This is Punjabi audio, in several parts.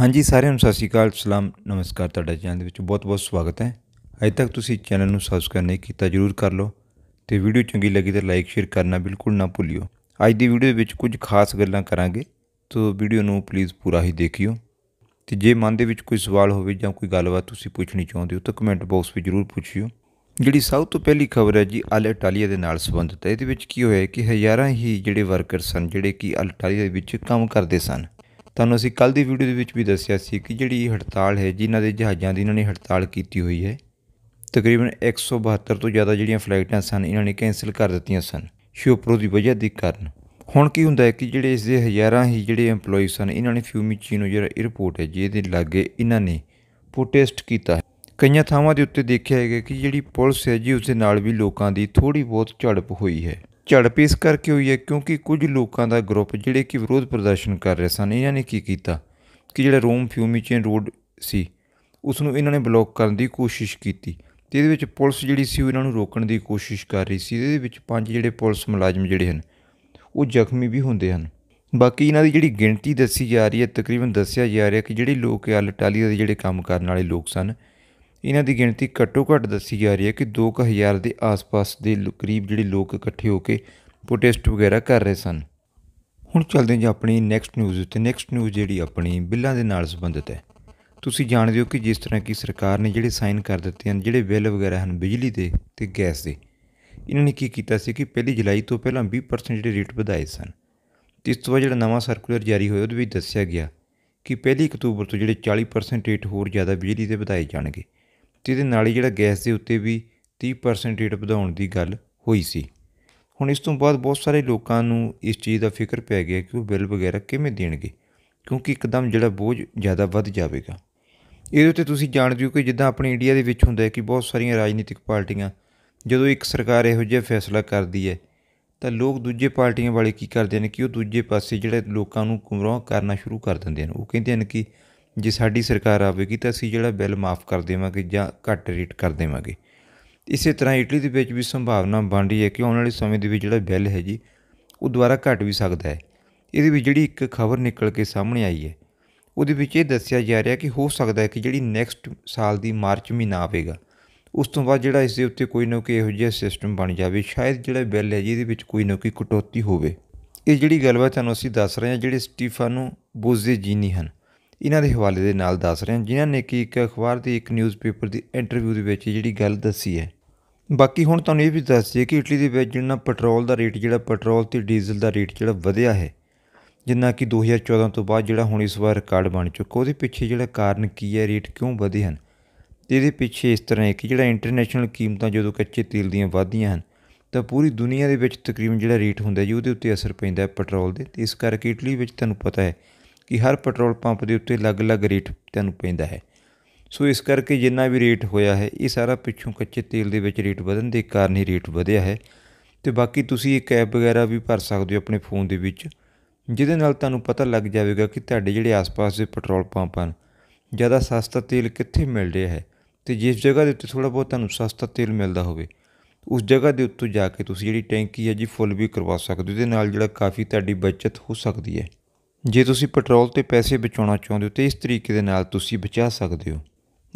ਹਾਂਜੀ ਸਾਰਿਆਂ ਨੂੰ ਸਤਿ ਸ਼੍ਰੀ ਅਕਾਲ ਸਲਾਮ ਨਮਸਕਾਰ ਤੁਹਾਡਾ ਚੈਨਲ ਦੇ ਵਿੱਚ ਬਹੁਤ-ਬਹੁਤ ਸਵਾਗਤ ਹੈ ਅਜੇ ਤੱਕ ਤੁਸੀਂ ਚੈਨਲ ਨੂੰ ਸਬਸਕ੍ਰਾਈਬ ਨਹੀਂ ਕੀਤਾ ਜਰੂਰ ਕਰ ਲਓ ਤੇ ਵੀਡੀਓ ਚੰਗੀ ਲੱਗੀ ਤਾਂ ਲਾਈਕ ਸ਼ੇਅਰ ਕਰਨਾ ਬਿਲਕੁਲ ਨਾ ਭੁੱਲਿਓ ਅੱਜ ਦੀ ਵੀਡੀਓ ਵਿੱਚ ਕੁਝ ਖਾਸ ਗੱਲਾਂ ਕਰਾਂਗੇ ਤੋ ਵੀਡੀਓ ਨੂੰ ਪਲੀਜ਼ ਪੂਰਾ ਹੀ ਦੇਖਿਓ ਤੇ ਜੇ ਮਨ ਦੇ ਵਿੱਚ ਕੋਈ ਸਵਾਲ ਹੋਵੇ ਜਾਂ ਕੋਈ ਗੱਲਬਾਤ ਤੁਸੀਂ ਪੁੱਛਣੀ ਚਾਹੁੰਦੇ ਹੋ ਤਾਂ ਕਮੈਂਟ ਬਾਕਸ ਵਿੱਚ ਜਰੂਰ ਪੁੱਛਿਓ ਜਿਹੜੀ ਸਭ ਤੋਂ ਪਹਿਲੀ ਖਬਰ ਹੈ ਜੀ ਅਲ ਇਟਾਲੀਆ ਦੇ ਨਾਲ ਸੰਬੰਧਿਤ ਹੈ ਇਹਦੇ ਵਿੱਚ ਕੀ ਹੋਇਆ ਕਿ ਹਜ਼ਾਰਾਂ ਹੀ ਜਿਹੜੇ ਵਰਕਰ ਸਨ ਜਿਹੜੇ ਕਿ ਅਲ ਇਟਾਲੀਆ ਦੇ ਵਿੱਚ ਕੰਮ ਕਰਦੇ ਸਨ ਤੁਹਾਨੂੰ ਅਸੀਂ ਕੱਲ ਦੀ ਵੀਡੀਓ ਦੇ ਵਿੱਚ ਵੀ ਦੱਸਿਆ ਸੀ ਕਿ ਜਿਹੜੀ ਹੜਤਾਲ ਹੈ ਜਿਨ੍ਹਾਂ ਦੇ ਜਹਾਜ਼ਾਂ ਦੀ ਇਹਨਾਂ ਨੇ ਹੜਤਾਲ ਕੀਤੀ ਹੋਈ ਹੈ ਤਕਰੀਬਨ 172 ਤੋਂ ਜ਼ਿਆਦਾ ਜਿਹੜੀਆਂ ਫਲਾਈਟਾਂ ਸਨ ਇਹਨਾਂ ਨੇ ਕੈਨਸਲ ਕਰ ਦਿੱਤੀਆਂ ਸਨ ਸ਼ੋਪਰੋ ਦੀ ਵਜ੍ਹਾ ਦੇ ਕਾਰਨ ਹੁਣ ਕੀ ਹੁੰਦਾ ਹੈ ਕਿ ਜਿਹੜੇ ਇਸ ਦੇ ਹਜ਼ਾਰਾਂ ਹੀ ਜਿਹੜੇ EMPLOYE ਸਨ ਇਹਨਾਂ ਨੇ ਫਿਊਮੀਚੀਨੋ ਜਿਹੜਾ 에ਰਪੋਰਟ ਹੈ ਜਿਹਦੇ ਲਾਗੇ ਇਹਨਾਂ ਨੇ ਪ੍ਰੋਟੈਸਟ ਕੀਤਾ ਕਈਆਂ ਥਾਵਾਂ ਦੇ ਉੱਤੇ ਦੇਖਿਆ ਹੈ ਕਿ ਜਿਹੜੀ ਪੁਲਿਸ ਹੈ ਜੀ ਉਸ ਦੇ ਨਾਲ ਵੀ ਲੋਕਾਂ ਦੀ ਥੋੜੀ ਬਹੁਤ ਝੜਪ ਹੋਈ ਹੈ ਝੜਪੀਸ ਕਰਕੇ ਹੋਈ ਹੈ ਕਿਉਂਕਿ ਕੁਝ ਲੋਕਾਂ ਦਾ ਗਰੁੱਪ ਜਿਹੜੇ ਕਿ ਵਿਰੋਧ ਪ੍ਰਦਰਸ਼ਨ ਕਰ ਰਹੇ ਸਨ ਇਹਨਾਂ ਨੇ ਕੀ ਕੀਤਾ ਕਿ ਜਿਹੜਾ ਰੋਮ ਫਿਊਮੀਚੀਨ ਰੋਡ ਸੀ ਉਸ ਨੂੰ ਇਹਨਾਂ ਨੇ ਬਲੌਕ ਕਰਨ ਦੀ ਕੋਸ਼ਿਸ਼ ਕੀਤੀ ਤੇ ਇਹਦੇ ਵਿੱਚ ਪੁਲਿਸ ਜਿਹੜੀ ਸੀ ਉਹਨਾਂ ਨੂੰ ਰੋਕਣ ਦੀ ਕੋਸ਼ਿਸ਼ ਕਰ ਰਹੀ ਸੀ ਇਹਦੇ ਵਿੱਚ ਪੰਜ ਜਿਹੜੇ ਪੁਲਿਸ ਮੁਲਾਜ਼ਮ ਜਿਹੜੇ ਹਨ ਉਹ ਜ਼ਖਮੀ ਵੀ ਹੁੰਦੇ ਹਨ ਬਾਕੀ ਇਹਨਾਂ ਦੀ ਜਿਹੜੀ ਗਿਣਤੀ ਦੱਸੀ ਜਾ ਰਹੀ ਹੈ ਤਕਰੀਬਨ ਦੱਸਿਆ ਜਾ ਰਿਹਾ ਕਿ ਜਿਹੜੇ ਲੋਕ ਆ ਲਟਾਲੀਆ ਦੇ ਜਿਹੜੇ ਕੰਮ ਕਰਨ ਵਾਲੇ ਲੋਕ ਸਨ ਇਹਨਾਂ ਦੀ ਗਿਣਤੀ ਘੱਟੋ ਘੱਟ ਦੱਸੀ ਜਾ ਰਹੀ ਹੈ ਕਿ 2000 ਦੇ ਆਸ-ਪਾਸ ਦੇ ਕਰੀਬ ਜਿਹੜੇ ਲੋਕ ਇਕੱਠੇ ਹੋ ਕੇ ਪ੍ਰੋਟੈਸਟ ਵਗੈਰਾ ਕਰ ਰਹੇ ਸਨ ਹੁਣ ਚੱਲਦੇ ਹਾਂ ਜੀ ਆਪਣੀ ਨੈਕਸਟ ਨਿਊਜ਼ ਉੱਤੇ ਨੈਕਸਟ ਨਿਊਜ਼ ਜਿਹੜੀ ਆਪਣੀ ਬਿੱਲਾਂ ਦੇ ਨਾਲ ਸੰਬੰਧਿਤ ਹੈ ਤੁਸੀਂ ਜਾਣਦੇ ਹੋ ਕਿ ਜਿਸ ਤਰ੍ਹਾਂ ਕਿ ਸਰਕਾਰ ਨੇ ਜਿਹੜੇ ਸਾਈਨ ਕਰ ਦਿੱਤੇ ਹਨ ਜਿਹੜੇ ਬਿੱਲ ਵਗੈਰਾ ਹਨ ਬਿਜਲੀ ਦੇ ਤੇ ਗੈਸ ਦੇ ਇਹਨਾਂ ਨੇ ਕੀ ਕੀਤਾ ਸੀ ਕਿ ਪਹਿਲੀ ਜੁਲਾਈ ਤੋਂ ਪਹਿਲਾਂ 20% ਜਿਹੜੇ ਰੇਟ ਵਧਾਏ ਸਨ ਤੇ ਇਸ ਤੋਂ ਬਾਅਦ ਜਿਹੜਾ ਨਵਾਂ ਸਰਕੂਲਰ ਜਾਰੀ ਹੋਇਆ ਉਹਦੇ ਵਿੱਚ ਦੱਸਿਆ ਗਿਆ ਕਿ ਪਹਿਲੀ ਅਕਤੂਬਰ ਤੋਂ ਜਿਹੜੇ 40% ਰੇਟ ਹੋਰ ਜ਼ਿਆਦਾ ਬਿਜਲੀ ਦੇ ਵਧਾਏ ਜਾਣਗੇ ਤੇ ਇਹਦੇ ਨਾਲ ਹੀ ਜਿਹੜਾ ਗੈਸ ਦੇ ਉੱਤੇ ਵੀ 30% ਰੇਟ ਵਧਾਉਣ ਦੀ ਗੱਲ ਹੋਈ ਸੀ ਹੁਣ ਇਸ ਤੋਂ ਬਾਅਦ ਬਹੁਤ ਸਾਰੇ ਲੋਕਾਂ ਨੂੰ ਇਸ ਚੀਜ਼ ਦਾ ਫਿਕਰ ਪੈ ਗਿਆ ਕਿ ਉਹ ਬਿੱਲ ਵਗੈਰਾ ਕਿਵੇਂ ਦੇਣਗੇ ਕਿਉਂਕਿ ਇੱਕਦਮ ਜਿਹੜਾ ਬੋਝ ਜ਼ਿਆਦਾ ਵੱਧ ਜਾਵੇਗਾ ਇਹਦੇ ਉੱਤੇ ਤੁਸੀਂ ਜਾਣਦੇ ਹੋ ਕਿ ਜਿੱਦਾਂ ਆਪਣੇ ਇੰਡੀਆ ਦੇ ਵਿੱਚ ਹੁੰਦਾ ਹੈ ਕਿ ਬਹੁਤ ਸਾਰੀਆਂ ਰਾਜਨੀਤਿਕ ਪਾਰਟੀਆਂ ਜਦੋਂ ਇੱਕ ਸਰਕਾਰ ਇਹੋ ਜਿਹਾ ਫੈਸਲਾ ਕਰਦੀ ਹੈ ਤਾਂ ਲੋਕ ਦੂਜੇ ਪਾਰਟੀਆਂ ਵਾਲੇ ਕੀ ਕਰਦੇ ਨੇ ਕਿ ਉਹ ਦੂਜੇ ਪਾਸੇ ਜਿਹੜੇ ਲੋਕਾਂ ਨੂੰ ਗੁੰਮਰਾਹ ਕਰਨਾ ਸ਼ੁਰੂ ਕਰ ਦਿੰਦੇ ਨੇ ਉਹ ਕਹਿੰਦੇ ਨੇ ਕਿ ਜੇ ਸਾਡੀ ਸਰਕਾਰ ਆਵੇਗੀ ਤਾਂ ਅਸੀਂ ਜਿਹੜਾ ਬਿੱਲ ਮਾਫ ਕਰ ਦੇਵਾਂਗੇ ਜਾਂ ਘੱਟ ਰੇਟ ਕਰ ਦੇਵਾਂਗੇ ਇਸੇ ਤਰ੍ਹਾਂ ਇਟਲੀ ਦੇ ਵਿੱਚ ਵੀ ਸੰਭਾਵਨਾ ਬਣ ਰਹੀ ਹੈ ਕਿ ਆਉਣ ਵਾਲੇ ਸਮੇਂ ਦੇ ਵਿੱਚ ਜਿਹੜਾ ਬਿੱਲ ਹੈ ਜੀ ਉਹ ਦੁਬਾਰਾ ਘਟ ਵੀ ਸਕਦਾ ਹੈ ਇਹਦੇ ਵਿੱਚ ਜਿਹੜੀ ਇੱਕ ਖਬਰ ਨਿਕਲ ਕੇ ਸਾਹਮਣੇ ਆਈ ਹੈ ਉਹਦੇ ਵਿੱਚ ਇਹ ਦੱਸਿਆ ਜਾ ਰਿਹਾ ਕਿ ਹੋ ਸਕਦਾ ਹੈ ਕਿ ਜਿਹੜੀ ਨੈਕਸਟ ਸਾਲ ਦੀ ਮਾਰਚ ਮਹੀਨਾ ਆਵੇਗਾ ਉਸ ਤੋਂ ਬਾਅਦ ਜਿਹੜਾ ਇਸ ਦੇ ਉੱਤੇ ਕੋਈ ਨਾ ਕੋਈ ਇਹੋ ਜਿਹਾ ਸਿਸਟਮ ਬਣ ਜਾਵੇ ਸ਼ਾਇਦ ਜਿਹੜਾ ਬਿੱਲ ਹੈ ਜੀ ਇਹਦੇ ਵਿੱਚ ਕੋਈ ਨਾ ਕੋਈ ਕਟੌਤੀ ਹੋਵੇ ਇਹ ਜਿਹੜੀ ਗੱਲਬਾਤ ਤੁਹਾਨੂੰ ਅਸੀਂ ਦੱਸ ਰਹੇ ਹਾਂ ਜਿਹੜੇ ਸਟੀਫਾਨੋ ਬੋਜ਼ੇ ਜੀਨੀ ਹਨ ਇਹਨਾਂ ਦੇ ਹਵਾਲੇ ਦੇ ਨਾਲ ਦੱਸ ਰਹੇ ਹਾਂ ਜਿਨ੍ਹਾਂ ਨੇ ਕਿ ਇੱਕ ਅਖਬਾਰ ਦੀ ਇੱਕ ਨਿਊਜ਼ਪੇਪਰ ਦੀ ਇੰਟਰਵਿਊ ਦੇ ਵਿੱਚ ਜਿਹੜੀ ਗੱਲ ਦੱਸੀ ਹੈ ਬਾਕੀ ਹੁਣ ਤੁਹਾਨੂੰ ਇਹ ਵੀ ਦੱਸ ਦਈਏ ਕਿ ਇਟਲੀ ਦੇ ਵਿੱਚ ਜਿੰਨਾ ਪੈਟਰੋਲ ਦਾ ਰੇਟ ਜਿਹੜਾ ਪੈਟਰੋਲ ਤੇ ਡੀਜ਼ਲ ਦਾ ਰੇਟ ਜਿਹੜਾ ਵਧਿਆ ਹੈ ਜਿੰਨਾ ਕਿ 2014 ਤੋਂ ਬਾਅਦ ਜਿਹੜਾ ਹੁਣ ਇਸ ਵਾਰ ਰਿਕਾਰਡ ਬਣ ਚੁੱਕਾ ਉਹਦੇ ਪਿੱਛੇ ਜਿਹੜਾ ਕਾਰਨ ਕੀ ਹੈ ਰੇਟ ਕਿਉਂ ਵਧੇ ਹਨ ਇਹਦੇ ਪਿੱਛੇ ਇਸ ਤਰ੍ਹਾਂ ਹੈ ਕਿ ਜਿਹੜਾ ਇੰਟਰਨੈਸ਼ਨਲ ਕੀਮਤਾਂ ਜਦੋਂ ਕੱਚੇ ਤੇਲ ਦੀਆਂ ਵਧਦੀਆਂ ਹਨ ਤਾਂ ਪੂਰੀ ਦੁਨੀਆ ਦੇ ਵਿੱਚ ਤਕਰੀਬਨ ਜਿਹੜਾ ਰੇਟ ਹੁੰਦਾ ਜੀ ਉਹਦੇ ਉੱਤੇ ਅਸਰ ਪੈਂਦਾ ਹੈ ਪੈਟਰੋਲ ਦੇ ਤੇ ਇਸ ਕਰਕੇ ਇਟਲੀ ਵਿੱਚ ਤੁਹਾਨੂੰ ਪਤਾ ਹੈ ਕਿ ਹਰ ਪੈਟਰੋਲ ਪੰਪ ਦੇ ਉੱਤੇ ਅਲੱਗ-ਅਲੱਗ ਰੇਟ ਤੈਨੂੰ ਪੈਂਦਾ ਹੈ ਸੋ ਇਸ ਕਰਕੇ ਜਿੰਨਾ ਵੀ ਰੇਟ ਹੋਇਆ ਹੈ ਇਹ ਸਾਰਾ ਪਿੱਛੋਂ ਕੱਚੇ ਤੇਲ ਦੇ ਵਿੱਚ ਰੇਟ ਵਧਣ ਦੇ ਕਾਰਨ ਹੀ ਰੇਟ ਵਧਿਆ ਹੈ ਤੇ ਬਾਕੀ ਤੁਸੀਂ ਇੱਕ ਐਪ ਵਗੈਰਾ ਵੀ ਭਰ ਸਕਦੇ ਹੋ ਆਪਣੇ ਫੋਨ ਦੇ ਵਿੱਚ ਜਿਹਦੇ ਨਾਲ ਤੁਹਾਨੂੰ ਪਤਾ ਲੱਗ ਜਾਵੇਗਾ ਕਿ ਤੁਹਾਡੇ ਜਿਹੜੇ ਆਸ-ਪਾਸ ਦੇ ਪੈਟਰੋਲ ਪੰਪ ਹਨ ਜ਼ਿਆਦਾ ਸਸਤਾ ਤੇਲ ਕਿੱਥੇ ਮਿਲ ਰਿਹਾ ਹੈ ਤੇ ਜਿਸ ਜਗ੍ਹਾ ਦੇ ਉੱਤੇ ਥੋੜਾ ਬਹੁਤ ਤੁਹਾਨੂੰ ਸਸਤਾ ਤੇਲ ਮਿਲਦਾ ਹੋਵੇ ਉਸ ਜਗ੍ਹਾ ਦੇ ਉੱਤੇ ਜਾ ਕੇ ਤੁਸੀਂ ਜਿਹੜੀ ਟੈਂਕੀ ਹੈ ਜੀ ਫੁੱਲ ਵੀ ਕਰਵਾ ਸਕਦੇ ਹੋ ਇਹਦੇ ਨਾਲ ਜਿਹੜਾ ਕਾਫੀ ਤੁਹਾਡੀ ਬਚਤ ਹੋ ਸਕਦੀ ਹੈ ਜੇ ਤੁਸੀਂ ਪੈਟਰੋਲ ਤੇ ਪੈਸੇ ਬਚਾਉਣਾ ਚਾਹੁੰਦੇ ਹੋ ਤੇ ਇਸ ਤਰੀਕੇ ਦੇ ਨਾਲ ਤੁਸੀਂ ਬਚਾ ਸਕਦੇ ਹੋ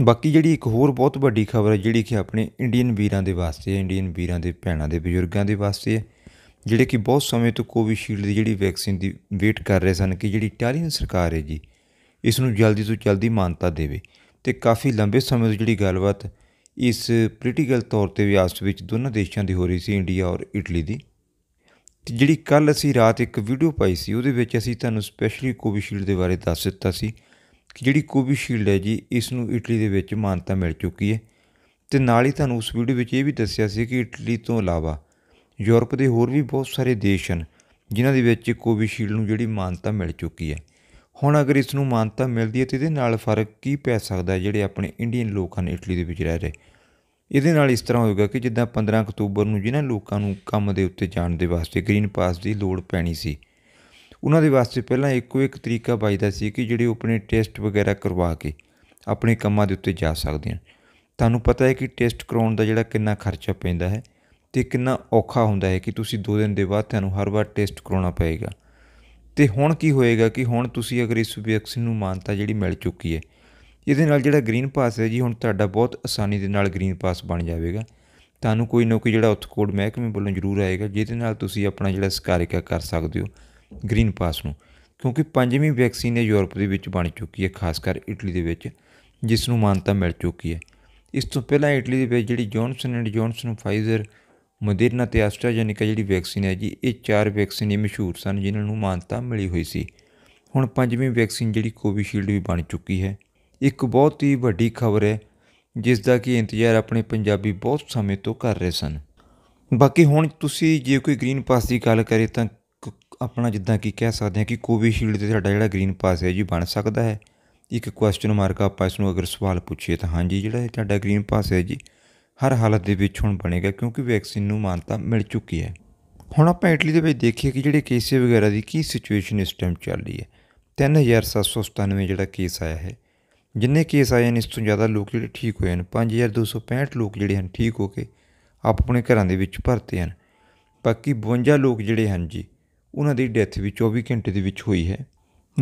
ਬਾਕੀ ਜਿਹੜੀ ਇੱਕ ਹੋਰ ਬਹੁਤ ਵੱਡੀ ਖਬਰ ਹੈ ਜਿਹੜੀ ਕਿ ਆਪਣੇ ਇੰਡੀਅਨ ਵੀਰਾਂ ਦੇ ਵਾਸਤੇ ਹੈ ਇੰਡੀਅਨ ਵੀਰਾਂ ਦੇ ਭੈਣਾਂ ਦੇ ਬਜ਼ੁਰਗਾਂ ਦੇ ਵਾਸਤੇ ਹੈ ਜਿਹੜੇ ਕਿ ਬਹੁਤ ਸਮੇਂ ਤੋਂ ਕੋਵਿਸ਼ੀਲਡ ਦੀ ਜਿਹੜੀ ਵੈਕਸੀਨ ਦੀ ਵੇਟ ਕਰ ਰਹੇ ਸਨ ਕਿ ਜਿਹੜੀ ਇਟਾਲੀਅਨ ਸਰਕਾਰ ਹੈ ਜੀ ਇਸ ਨੂੰ ਜਲਦੀ ਤੋਂ ਜਲਦੀ ਮਾਨਤਾ ਦੇਵੇ ਤੇ ਕਾਫੀ ਲੰਬੇ ਸਮੇਂ ਤੋਂ ਜਿਹੜੀ ਗੱਲਬਾਤ ਇਸ ਪੋਲੀਟੀਕਲ ਤੌਰ ਤੇ ਵੀ ਵਿੱਚ ਦੋਨਾਂ ਦੇਸ਼ਾਂ ਦੀ ਹੋ ਰਹੀ ਸੀ ਇੰਡੀਆ ਔਰ ਇਟਲੀ ਦੀ ਤੇ ਜਿਹੜੀ ਕੱਲ ਅਸੀਂ ਰਾਤ ਇੱਕ ਵੀਡੀਓ ਪਾਈ ਸੀ ਉਹਦੇ ਵਿੱਚ ਅਸੀਂ ਤੁਹਾਨੂੰ ਸਪੈਸ਼ਲੀ ਕੋਵਿਸ਼ੀਲਡ ਦੇ ਬਾਰੇ ਦੱਸ ਦਿੱਤਾ ਸੀ ਕਿ ਜਿਹੜੀ ਕੋਵਿਸ਼ੀਲਡ ਹੈ ਜੀ ਇਸ ਨੂੰ ਇਟਲੀ ਦੇ ਵਿੱਚ ਮਾਨਤਾ ਮਿਲ ਚੁੱਕੀ ਹੈ ਤੇ ਨਾਲ ਹੀ ਤੁਹਾਨੂੰ ਉਸ ਵੀਡੀਓ ਵਿੱਚ ਇਹ ਵੀ ਦੱਸਿਆ ਸੀ ਕਿ ਇਟਲੀ ਤੋਂ ਇਲਾਵਾ ਯੂਰਪ ਦੇ ਹੋਰ ਵੀ ਬਹੁਤ ਸਾਰੇ ਦੇਸ਼ ਹਨ ਜਿਨ੍ਹਾਂ ਦੇ ਵਿੱਚ ਕੋਵਿਸ਼ੀਲਡ ਨੂੰ ਜਿਹੜੀ ਮਾਨਤਾ ਮਿਲ ਚੁੱਕੀ ਹੈ ਹੁਣ ਅਗਰ ਇਸ ਨੂੰ ਮਾਨਤਾ ਮਿਲਦੀ ਹੈ ਤੇ ਇਹਦੇ ਨਾਲ ਫਰਕ ਕੀ ਪੈ ਸਕਦਾ ਜਿਹੜੇ ਆਪਣੇ ਇੰਡੀਅਨ ਲੋਕ ਹਨ ਇਟਲੀ ਦੇ ਵਿੱਚ ਰਹਿ ਰਹੇ ਇਹਦੇ ਨਾਲ ਇਸ ਤਰ੍ਹਾਂ ਹੋਏਗਾ ਕਿ ਜਿੱਦਾਂ 15 ਅਕਤੂਬਰ ਨੂੰ ਜਿਨ੍ਹਾਂ ਲੋਕਾਂ ਨੂੰ ਕੰਮ ਦੇ ਉੱਤੇ ਜਾਣ ਦੇ ਵਾਸਤੇ ਗ੍ਰੀਨ ਪਾਸ ਦੀ ਲੋੜ ਪੈਣੀ ਸੀ ਉਹਨਾਂ ਦੇ ਵਾਸਤੇ ਪਹਿਲਾਂ ਇੱਕੋ ਇੱਕ ਤਰੀਕਾ ਬਚਦਾ ਸੀ ਕਿ ਜਿਹੜੇ ਆਪਣੇ ਟੈਸਟ ਵਗੈਰਾ ਕਰਵਾ ਕੇ ਆਪਣੇ ਕੰਮਾਂ ਦੇ ਉੱਤੇ ਜਾ ਸਕਦੇ ਹਨ ਤੁਹਾਨੂੰ ਪਤਾ ਹੈ ਕਿ ਟੈਸਟ ਕਰਾਉਣ ਦਾ ਜਿਹੜਾ ਕਿੰਨਾ ਖਰਚਾ ਪੈਂਦਾ ਹੈ ਤੇ ਕਿੰਨਾ ਔਖਾ ਹੁੰਦਾ ਹੈ ਕਿ ਤੁਸੀਂ 2 ਦਿਨ ਦੇ ਬਾਅਦ ਤੁਹਾਨੂੰ ਹਰ ਵਾਰ ਟੈਸਟ ਕਰਾਉਣਾ ਪਏਗਾ ਤੇ ਹੁਣ ਕੀ ਹੋਏਗਾ ਕਿ ਹੁਣ ਤੁਸੀਂ ਅਗਰ ਇਸ ਵੈਕਸੀਨ ਨੂੰ ਮਾਨਤਾ ਜਿਹੜੀ ਮਿਲ ਚੁੱਕੀ ਹੈ ਇਹਦੇ ਨਾਲ ਜਿਹੜਾ ਗ੍ਰੀਨ ਪਾਸ ਹੈ ਜੀ ਹੁਣ ਤੁਹਾਡਾ ਬਹੁਤ ਆਸਾਨੀ ਦੇ ਨਾਲ ਗ੍ਰੀਨ ਪਾਸ ਬਣ ਜਾਵੇਗਾ ਤੁਹਾਨੂੰ ਕੋਈ ਨਾ ਕੋਈ ਜਿਹੜਾ ਉੱਥੇ ਕੋਡ ਮਹਿਕਮੇ ਵੱਲੋਂ ਜ਼ਰੂਰ ਆਏਗਾ ਜਿਹਦੇ ਨਾਲ ਤੁਸੀਂ ਆਪਣਾ ਜਿਹੜਾ ਸਕਾਰਿਕਾ ਕਰ ਸਕਦੇ ਹੋ ਗ੍ਰੀਨ ਪਾਸ ਨੂੰ ਕਿਉਂਕਿ ਪੰਜਵੀਂ ਵੈਕਸੀਨ ਇਹ ਯੂਰਪ ਦੇ ਵਿੱਚ ਬਣ ਚੁੱਕੀ ਹੈ ਖਾਸ ਕਰ ਇਟਲੀ ਦੇ ਵਿੱਚ ਜਿਸ ਨੂੰ ਮਾਨਤਾ ਮਿਲ ਚੁੱਕੀ ਹੈ ਇਸ ਤੋਂ ਪਹਿਲਾਂ ਇਟਲੀ ਦੇ ਵਿੱਚ ਜਿਹੜੀ Johnson and Johnson Pfizer Moderna ਤੇ ਐਸਟ੍ਰਾਜੈਨਿਕਾ ਜਿਹੜੀ ਵੈਕਸੀਨ ਹੈ ਜੀ ਇਹ ਚਾਰ ਵੈਕਸੀਨ ਹੀ ਮਸ਼ਹੂਰ ਸਨ ਜਿਨ੍ਹਾਂ ਨੂੰ ਮਾਨਤਾ ਮਿਲੀ ਹੋਈ ਸੀ ਹੁਣ ਪੰਜਵੀਂ ਵੈਕਸੀਨ ਜਿਹੜੀ ਕੋਵਿਸ਼ੀਲਡ ਵੀ ਬਣ ਚੁੱਕੀ ਹੈ ਇੱਕ ਬਹੁਤ ਹੀ ਵੱਡੀ ਖਬਰ ਹੈ ਜਿਸ ਦਾ ਕਿ ਇੰਤਜ਼ਾਰ ਆਪਣੇ ਪੰਜਾਬੀ ਬਹੁਤ ਸਮੇਂ ਤੋਂ ਕਰ ਰਹੇ ਸਨ ਬਾਕੀ ਹੁਣ ਤੁਸੀਂ ਜੇ ਕੋਈ ਗ੍ਰੀਨ ਪਾਸ ਦੀ ਗੱਲ ਕਰੇ ਤਾਂ ਆਪਣਾ ਜਿੱਦਾਂ ਕਿ ਕਹਿ ਸਕਦੇ ਹਾਂ ਕਿ ਸ਼ੀਲਡ ਤੇ ਸਾਡਾ ਜਿਹੜਾ ਗ੍ਰੀਨ ਪਾਸ ਹੈ ਜੀ ਬਣ ਸਕਦਾ ਹੈ ਇੱਕ ਕੁਐਸਚਨ ਮਾਰਕ ਆਪਾਂ ਇਸ ਨੂੰ ਅਗਰ ਸਵਾਲ ਪੁੱਛੀਏ ਤਾਂ ਹਾਂਜੀ ਜਿਹੜਾ ਤੁਹਾਡਾ ਗ੍ਰੀਨ ਪਾਸ ਹੈ ਜੀ ਹਰ ਹਾਲਤ ਦੇ ਵਿੱਚ ਹੁਣ ਬਣੇਗਾ ਕਿਉਂਕਿ ਵੈਕਸੀਨ ਨੂੰ ਮਾਨਤਾ ਮਿਲ ਚੁੱਕੀ ਹੈ ਹੁਣ ਆਪਾਂ ਇਟਲੀ ਦੇ ਵਿੱਚ ਦੇਖੀਏ ਕਿ ਜਿਹੜੇ ਕੇਸੇ ਵਗੈਰਾ ਦੀ ਕੀ ਸਿਚੁਏਸ਼ਨ ਇਸ ਟਾਈਮ ਚੱਲ ਰਹੀ ਹੈ 3797 ਜਿਹੜਾ ਕੇਸ ਆਇਆ ਹੈ ਜਿੰਨੇ ਕੇਸ ਆਏ ਨੇ ਇਸ ਤੋਂ ਜ਼ਿਆਦਾ ਲੋਕ ਜਿਹੜੇ ਠੀਕ ਹੋਏ ਨੇ 5265 ਲੋਕ ਜਿਹੜੇ ਹਨ ਠੀਕ ਹੋ ਕੇ ਆਪਣੇ ਘਰਾਂ ਦੇ ਵਿੱਚ ਭਰਤੇ ਹਨ ਬਾਕੀ 52 ਲੋਕ ਜਿਹੜੇ ਹਨ ਜੀ ਉਹਨਾਂ ਦੀ ਡੈਥ ਵੀ 24 ਘੰਟੇ ਦੇ ਵਿੱਚ ਹੋਈ ਹੈ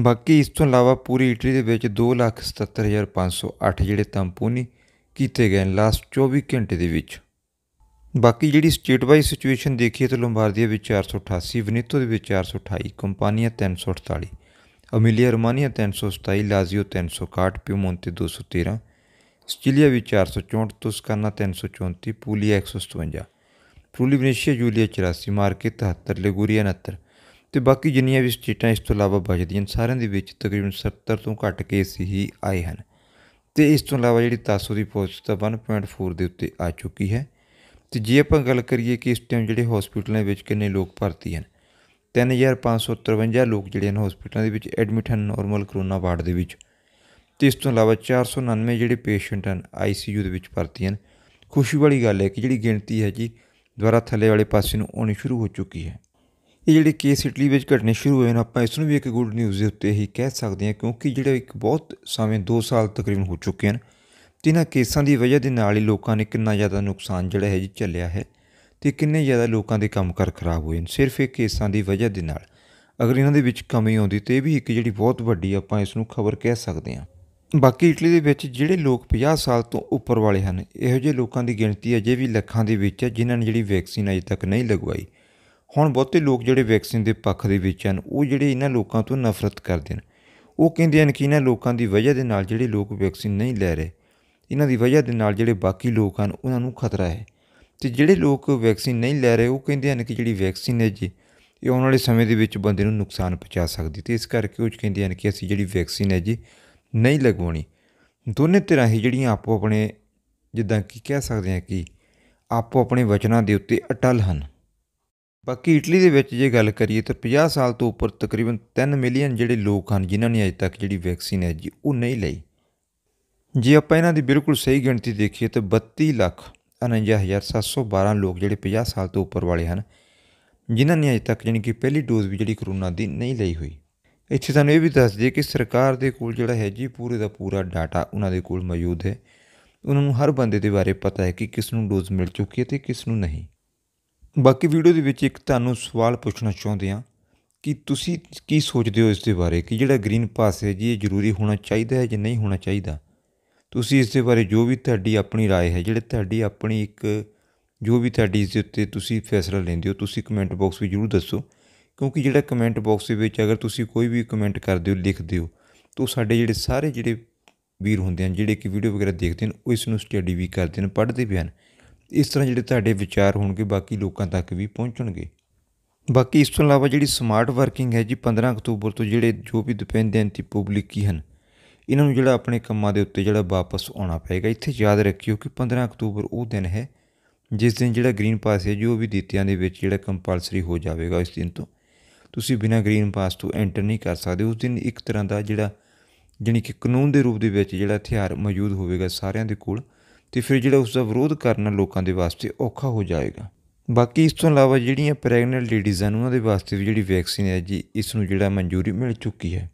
ਬਾਕੀ ਇਸ ਤੋਂ ਇਲਾਵਾ ਪੂਰੀ ਇਟਲੀ ਦੇ ਵਿੱਚ 277508 ਜਿਹੜੇ ਤੰਪੂਨੀ ਕੀਤੇ ਗਏ ਲਾਸਟ 24 ਘੰਟੇ ਦੇ ਵਿੱਚ ਬਾਕੀ ਜਿਹੜੀ ਸਟੇਟ ਵਾਈਜ਼ ਸਿਚੁਏਸ਼ਨ ਦੇਖੀਏ ਤਾਂ ਲੰਬਾਰਦੀਆ ਵਿੱਚ 488 ਵਨੀਤੋ ਦੇ ਵਿੱਚ 428 ਕੰਪਨੀਆਂ 348 ਅਮਿਲੀਆ ਰੋਮਾਨੀਆ 327 ਲਾਜ਼ੀਓ 361 ਪਿਊਮੋਂਤੇ 213 ਸਚਿਲੀਆ ਵੀ 464 ਤੁਸਕਾਨਾ 334 ਪੂਲੀਆ 157 ਪੂਲੀ ਵਿਨੇਸ਼ੀਆ ਜੂਲੀਆ 84 ਮਾਰਕੇ 73 ਲੇਗੂਰੀਆ 79 ਤੇ ਬਾਕੀ ਜਿੰਨੀਆਂ ਵੀ ਸਟੇਟਾਂ ਇਸ ਤੋਂ ਇਲਾਵਾ ਬਚਦੀਆਂ ਸਾਰਿਆਂ ਦੇ ਵਿੱਚ ਤਕਰੀਬਨ 70 ਤੋਂ ਘੱਟ ਕੇਸ ਹੀ ਆਏ ਹਨ ਤੇ ਇਸ ਤੋਂ ਇਲਾਵਾ ਜਿਹੜੀ ਤਾਸੂ ਦੀ ਪਹੁੰਚ ਤਾਂ 1.4 ਦੇ ਉੱਤੇ ਆ ਚੁੱਕੀ ਹੈ ਤੇ ਜੇ ਆਪਾਂ ਗੱਲ ਕਰੀਏ ਕਿ ਇਸ ਟਾਈਮ ਜਿਹੜੇ ਹਸਪੀਟਲਾਂ ਵਿੱਚ ਕਿੰਨੇ ਲੋਕ ਭਰਤੀ ਹਨ 3553 ਲੋਕ ਜਿਹੜੇ ਹਨ ਹਸਪੀਟਲਾਂ ਦੇ ਵਿੱਚ ਐਡਮਿਟ ਹਨ ਨਾਰਮਲ ਕਰੋਨਾ ਵਾਰਡ ਦੇ ਵਿੱਚ ਤੇ ਇਸ ਤੋਂ ਇਲਾਵਾ 499 ਜਿਹੜੇ ਪੇਸ਼ੈਂਟ ਹਨ ਆਈਸੀਯੂ ਦੇ ਵਿੱਚ ਭਰਤੀ ਹਨ ਖੁਸ਼ੀ ਵਾਲੀ ਗੱਲ ਹੈ ਕਿ ਜਿਹੜੀ ਗਿਣਤੀ ਹੈ ਜੀ ਦੁਆਰਾ ਥੱਲੇ ਵਾਲੇ ਪਾਸੇ ਨੂੰ ਆਉਣੀ ਸ਼ੁਰੂ ਹੋ ਚੁੱਕੀ ਹੈ ਇਹ ਜਿਹੜੇ ਕੇਸ ਇਟਲੀ ਵਿੱਚ ਘਟਨੇ ਸ਼ੁਰੂ ਹੋਏ ਨੇ ਆਪਾਂ ਇਸ ਨੂੰ ਵੀ ਇੱਕ ਗੁੱਡ ਨਿਊਜ਼ ਦੇ ਉੱਤੇ ਹੀ ਕਹਿ ਸਕਦੇ ਹਾਂ ਕਿਉਂਕਿ ਜਿਹੜੇ ਇੱਕ ਬਹੁਤ ਸਮੇਂ 2 ਸਾਲ ਤਕਰੀਬਨ ਹੋ ਚੁੱਕੇ ਹਨ ਤਿੰਨਾਂ ਕੇਸਾਂ ਦੀ ਵਜ੍ਹਾ ਦੇ ਨਾਲ ਹੀ ਲੋਕਾਂ ਨੇ ਕਿੰਨਾ ਜ਼ਿਆਦਾ ਨੁਕਸਾਨ ਜਿਹੜਾ ਹੈ ਜੀ ਚੱਲਿਆ ਹੈ ਤੇ ਕਿੰਨੇ ਜ਼ਿਆਦਾ ਲੋਕਾਂ ਦੇ ਕੰਮਕਾਰ ਖਰਾਬ ਹੋਏ ਨੇ ਸਿਰਫ ਇਹ ਕੇਸਾਂ ਦੀ ਵਜ੍ਹਾ ਦੇ ਨਾਲ ਅਗਰ ਇਹਨਾਂ ਦੇ ਵਿੱਚ ਕਮੀ ਆਉਂਦੀ ਤੇ ਇਹ ਵੀ ਇੱਕ ਜਿਹੜੀ ਬਹੁਤ ਵੱਡੀ ਆਪਾਂ ਇਸ ਨੂੰ ਖਬਰ ਕਹਿ ਸਕਦੇ ਹਾਂ ਬਾਕੀ ਇਟਲੀ ਦੇ ਵਿੱਚ ਜਿਹੜੇ ਲੋਕ 50 ਸਾਲ ਤੋਂ ਉੱਪਰ ਵਾਲੇ ਹਨ ਇਹੋ ਜਿਹੇ ਲੋਕਾਂ ਦੀ ਗਿਣਤੀ ਅਜੇ ਵੀ ਲੱਖਾਂ ਦੇ ਵਿੱਚ ਹੈ ਜਿਨ੍ਹਾਂ ਨੇ ਜਿਹੜੀ ਵੈਕਸੀਨ ਅਜੇ ਤੱਕ ਨਹੀਂ ਲਗਵਾਈ ਹੁਣ ਬਹੁਤੇ ਲੋਕ ਜਿਹੜੇ ਵੈਕਸੀਨ ਦੇ ਪੱਖ ਦੇ ਵਿੱਚ ਹਨ ਉਹ ਜਿਹੜੇ ਇਹਨਾਂ ਲੋਕਾਂ ਤੋਂ ਨਫ਼ਰਤ ਕਰਦੇ ਨੇ ਉਹ ਕਹਿੰਦੇ ਹਨ ਕਿ ਇਹਨਾਂ ਲੋਕਾਂ ਦੀ ਵਜ੍ਹਾ ਦੇ ਨਾਲ ਜਿਹੜੇ ਲੋਕ ਵੈਕਸੀਨ ਨਹੀਂ ਲੈ ਰਹੇ ਇਹਨਾਂ ਦੀ ਵਜ੍ਹਾ ਦੇ ਨਾਲ ਜਿਹੜੇ ਬਾਕੀ ਲੋਕ ਹਨ ਉਹਨਾਂ ਨੂੰ ਖਤਰਾ ਹੈ ਤੇ ਜਿਹੜੇ ਲੋਕ ਵੈਕਸੀਨ ਨਹੀਂ ਲੈ ਰਹੇ ਉਹ ਕਹਿੰਦੇ ਹਨ ਕਿ ਜਿਹੜੀ ਵੈਕਸੀਨ ਹੈ ਜੀ ਇਹ ਆਉਣ ਵਾਲੇ ਸਮੇਂ ਦੇ ਵਿੱਚ ਬੰਦੇ ਨੂੰ ਨੁਕਸਾਨ ਪਹੁੰਚਾ ਸਕਦੀ ਤੇ ਇਸ ਕਰਕੇ ਉਹ ਕਹਿੰਦੇ ਹਨ ਕਿ ਅਸੀਂ ਜਿਹੜੀ ਵੈਕਸੀਨ ਹੈ ਜੀ ਨਹੀਂ ਲਗਵਾਉਣੀ ਦੋਨੇ ਤਰ੍ਹਾਂ ਹੀ ਜਿਹੜੀਆਂ ਆਪੋ ਆਪਣੇ ਜਿੱਦਾਂ ਕਿ ਕਹਿ ਸਕਦੇ ਹਾਂ ਕਿ ਆਪੋ ਆਪਣੇ ਵਚਨਾਂ ਦੇ ਉੱਤੇ ਅਟਲ ਹਨ ਬਾਕੀ ਇਟਲੀ ਦੇ ਵਿੱਚ ਜੇ ਗੱਲ ਕਰੀਏ ਤਾਂ 50 ਸਾਲ ਤੋਂ ਉੱਪਰ ਤਕਰੀਬਨ 3 ਮਿਲੀਅਨ ਜਿਹੜੇ ਲੋਕ ਹਨ ਜਿਨ੍ਹਾਂ ਨੇ ਅਜੇ ਤੱਕ ਜਿਹੜੀ ਵੈਕਸੀਨ ਹੈ ਜੀ ਉਹ ਨਹੀਂ ਲਈ ਜੇ ਆਪਾਂ ਇਹਨਾਂ ਦੀ ਬਿਲਕੁਲ ਸਹੀ ਗਿਣਤੀ ਦੇਖੀਏ ਤਾਂ 32 ਲੱਖ 49712 ਲੋਕ ਜਿਹੜੇ 50 ਸਾਲ ਤੋਂ ਉੱਪਰ ਵਾਲੇ ਹਨ ਜਿਨ੍ਹਾਂ ਨੇ ਅਜੇ ਤੱਕ ਜਾਨੀ ਕਿ ਪਹਿਲੀ ਡੋਜ਼ ਵੀ ਜਿਹੜੀ ਕਰੋਨਾ ਦੀ ਨਹੀਂ ਲਈ ਹੋਈ ਇੱਥੇ ਤੁਹਾਨੂੰ ਇਹ ਵੀ ਦੱਸ ਦਈਏ ਕਿ ਸਰਕਾਰ ਦੇ ਕੋਲ ਜਿਹੜਾ ਹੈ ਜੀ ਪੂਰੇ ਦਾ ਪੂਰਾ ਡਾਟਾ ਉਹਨਾਂ ਦੇ ਕੋਲ ਮੌਜੂਦ ਹੈ ਉਹਨਾਂ ਨੂੰ ਹਰ ਬੰਦੇ ਦੇ ਬਾਰੇ ਪਤਾ ਹੈ ਕਿ ਕਿਸ ਨੂੰ ਡੋਜ਼ ਮਿਲ ਚੁੱਕੀ ਹੈ ਤੇ ਕਿਸ ਨੂੰ ਨਹੀਂ ਬਾਕੀ ਵੀਡੀਓ ਦੇ ਵਿੱਚ ਇੱਕ ਤੁਹਾਨੂੰ ਸਵਾਲ ਪੁੱਛਣਾ ਚਾਹੁੰਦੇ ਹਾਂ ਕਿ ਤੁਸੀਂ ਕੀ ਸੋਚਦੇ ਹੋ ਇਸ ਦੇ ਬਾਰੇ ਕਿ ਜਿਹੜਾ ਗ੍ਰੀਨ ਪਾਸ ਹੈ ਜੀ ਇਹ ਜ਼ਰੂਰੀ ਹੋਣਾ ਚਾਹੀਦਾ ਹੈ ਜਾਂ ਨਹੀਂ ਹੋਣਾ ਚਾਹੀਦਾ ਤੁਸੀਂ ਇਸ ਦੇ ਬਾਰੇ ਜੋ ਵੀ ਤੁਹਾਡੀ ਆਪਣੀ ਰਾਏ ਹੈ ਜਿਹੜੇ ਤੁਹਾਡੀ ਆਪਣੀ ਇੱਕ ਜੋ ਵੀ ਤੁਹਾਡੀ ਇਸ ਦੇ ਉੱਤੇ ਤੁਸੀਂ ਫੈਸਲਾ ਲੈਂਦੇ ਹੋ ਤੁਸੀਂ ਕਮੈਂਟ ਬਾਕਸ ਵਿੱਚ ਜ਼ਰੂਰ ਦੱਸੋ ਕਿਉਂਕਿ ਜਿਹੜਾ ਕਮੈਂਟ ਬਾਕਸ ਦੇ ਵਿੱਚ ਅਗਰ ਤੁਸੀਂ ਕੋਈ ਵੀ ਕਮੈਂਟ ਕਰਦੇ ਹੋ ਲਿਖਦੇ ਹੋ ਤਾਂ ਸਾਡੇ ਜਿਹੜੇ ਸਾਰੇ ਜਿਹੜੇ ਵੀਰ ਹੁੰਦੇ ਹਨ ਜਿਹੜੇ ਕਿ ਵੀਡੀਓ ਵਗੈਰਾ ਦੇਖਦੇ ਹਨ ਉਹ ਇਸ ਨੂੰ ਸਟੱਡੀ ਵੀ ਕਰਦੇ ਨੇ ਪੜ੍ਹਦੇ ਵੀ ਹਨ ਇਸ ਤਰ੍ਹਾਂ ਜਿਹੜੇ ਤੁਹਾਡੇ ਵਿਚਾਰ ਹੋਣਗੇ ਬਾਕੀ ਲੋਕਾਂ ਤੱਕ ਵੀ ਪਹੁੰਚਣਗੇ ਬਾਕੀ ਇਸ ਤੋਂ ਇਲਾਵਾ ਜਿਹੜੀ ਸਮਾਰਟ ਵਰਕਿੰਗ ਹੈ ਜੀ 15 ਅਕਤੂਬਰ ਤੋਂ ਜਿਹੜੇ ਜੋ ਵੀ ਡਿਪੈਂਡੈਂਟ ਪਬਲਿਕ ਕੀ ਹਨ ਇਹਨਾਂ ਨੂੰ ਜਿਹੜਾ ਆਪਣੇ ਕੰਮਾਂ ਦੇ ਉੱਤੇ ਜਿਹੜਾ ਵਾਪਸ ਆਉਣਾ ਪਏਗਾ ਇੱਥੇ ਯਾਦ ਰੱਖਿਓ ਕਿ 15 ਅਕਤੂਬਰ ਉਹ ਦਿਨ ਹੈ ਜਿਸ ਦਿਨ ਜਿਹੜਾ ਗ੍ਰੀਨ ਪਾਸ ਹੈ ਜੋ ਵੀ ਦਿੱਤਿਆਂ ਦੇ ਵਿੱਚ ਜਿਹੜਾ ਕੰਪਲਸਰੀ ਹੋ ਜਾਵੇਗਾ ਇਸ ਦਿਨ ਤੋਂ ਤੁਸੀਂ ਬਿਨਾ ਗ੍ਰੀਨ ਪਾਸ ਤੋਂ ਐਂਟਰ ਨਹੀਂ ਕਰ ਸਕਦੇ ਉਸ ਦਿਨ ਇੱਕ ਤਰ੍ਹਾਂ ਦਾ ਜਿਹੜਾ ਜਾਨੀ ਕਿ ਕਾਨੂੰਨ ਦੇ ਰੂਪ ਦੇ ਵਿੱਚ ਜਿਹੜਾ ਹਥਿਆਰ ਮੌਜੂਦ ਹੋਵੇਗਾ ਸਾਰਿਆਂ ਦੇ ਕੋਲ ਤੇ ਫਿਰ ਜਿਹੜਾ ਉਸ ਦਾ ਵਿਰੋਧ ਕਰਨਾ ਲੋਕਾਂ ਦੇ ਵਾਸਤੇ ਔਖਾ ਹੋ ਜਾਏਗਾ ਬਾਕੀ ਇਸ ਤੋਂ ਇਲਾਵਾ ਜਿਹੜੀਆਂ ਪ੍ਰੈਗਨੈਂਟ ਲੇਡੀਜ਼ ਹਨ ਉਹਨਾਂ ਦੇ ਵਾਸਤੇ ਵੀ ਜਿਹੜੀ ਵੈਕਸੀਨ ਹੈ ਜੀ ਇਸ ਨੂੰ ਜਿਹੜਾ ਮਨਜ਼ੂਰੀ ਮਿਲ ਚੁੱਕੀ ਹੈ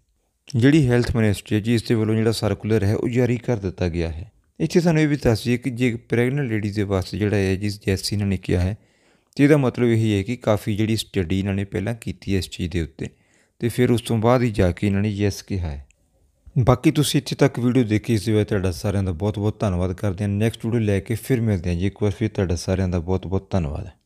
ਜਿਹੜੀ ਹੈਲਥ ਮਿਨਿਸਟਰੀ ਹੈ ਜੀ ਇਸ ਦੇ ਵੱਲੋਂ ਜਿਹੜਾ ਸਰਕੂਲਰ ਹੈ ਉਹ ਜਾਰੀ ਕਰ ਦਿੱਤਾ ਗਿਆ ਹੈ ਇੱਥੇ ਸਾਨੂੰ ਇਹ ਵੀ ਦੱਸਿਆ ਕਿ ਜੇ ਪ੍ਰੈਗਨੈਂਟ ਲੇਡੀਜ਼ ਦੇ ਵਾਸਤੇ ਜਿਹੜਾ ਹੈ ਜਿਸ ਜੈਸੀ ਇਹਨਾਂ ਨੇ ਕਿਹਾ ਹੈ ਤੇ ਇਹਦਾ ਮਤਲਬ ਇਹ ਹੈ ਕਿ ਕਾਫੀ ਜਿਹੜੀ ਸਟੱਡੀ ਇਹਨਾਂ ਨੇ ਪਹਿਲਾਂ ਕੀਤੀ ਹੈ ਇਸ ਚੀਜ਼ ਦੇ ਉੱਤੇ ਤੇ ਫਿਰ ਉਸ ਤੋਂ ਬਾਅਦ ਹੀ ਜਾ ਕੇ ਇਹਨਾਂ ਨੇ ਯੈਸ ਕਿਹਾ ਹੈ ਬਾਕੀ ਤੁਸੀਂ ਇੱਥੇ ਤੱਕ ਵੀਡੀਓ ਦੇਖੀ ਇਸ ਦੇ ਵਿੱਚ ਤੁਹਾਡਾ ਸਾਰਿਆਂ ਦਾ ਬਹੁਤ ਬਹੁਤ ਧੰਨਵਾਦ ਕਰਦੇ ਹਾਂ ਨੈਕਸਟ ਵੀਡੀਓ ਲੈ ਕੇ ਫਿਰ ਮਿਲਦੇ ਹਾਂ ਜੀ ਇੱਕ ਵਾਰ ਫਿਰ ਤੁਹਾਡਾ ਸਾਰਿਆਂ ਦਾ ਬਹੁਤ ਬਹੁਤ ਧੰਨਵਾਦ